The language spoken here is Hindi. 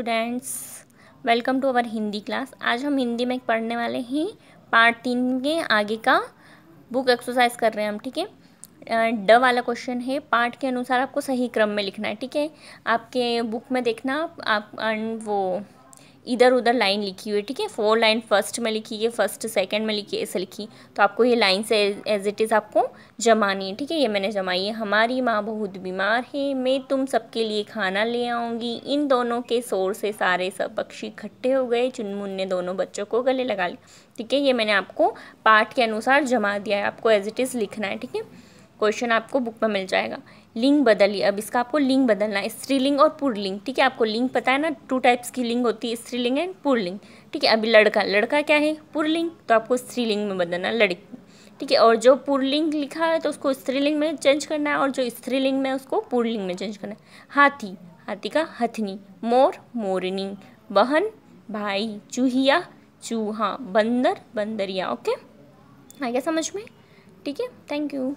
students welcome to our Hindi class आज हम हिंदी में पढ़ने वाले हैं पार्ट तीन के आगे का बुक एक्सरसाइज कर रहे हैं हम ठीक है ड वाला क्वेश्चन है पार्ट के अनुसार आपको सही क्रम में लिखना है ठीक है आपके बुक में देखना आप वो इधर उधर लाइन लिखी हुई है ठीक है फोर लाइन फर्स्ट में लिखी है फर्स्ट सेकंड में लिखी है ऐसे लिखी तो आपको ये लाइन से एज इट इज़ आपको जमानी है ठीक है ये मैंने जमाई है हमारी माँ बहुत बीमार है मैं तुम सबके लिए खाना ले आऊँगी इन दोनों के शोर से सारे सब पक्षी इकट्ठे हो गए चुनमुन ने दोनों बच्चों को गले लगा लिया ठीक है ये मैंने आपको पाठ के अनुसार जमा दिया है आपको एज इट इज़ लिखना है ठीक है क्वेश्चन आपको बुक में मिल जाएगा लिंग बदलिए अब इसका आपको लिंग बदलना है स्त्रीलिंग और पुरलिंग ठीक है आपको लिंग पता है ना टू टाइप्स की लिंग होती है स्त्रीलिंग एंड पुरलिंग ठीक है अभी लड़का लड़का क्या है पुरलिंग तो आपको स्त्रीलिंग में बदलना लड़की ठीक है और जो पुरलिंग लिखा है तो उसको स्त्रीलिंग में चेंज करना है और जो स्त्रीलिंग में उसको पुरलिंग में चेंज करना है हाथी हाथी का हथनी मोर मोरनी बहन भाई चूहिया चूहा बंदर बंदरिया ओके आ गया समझ में ठीक है थैंक यू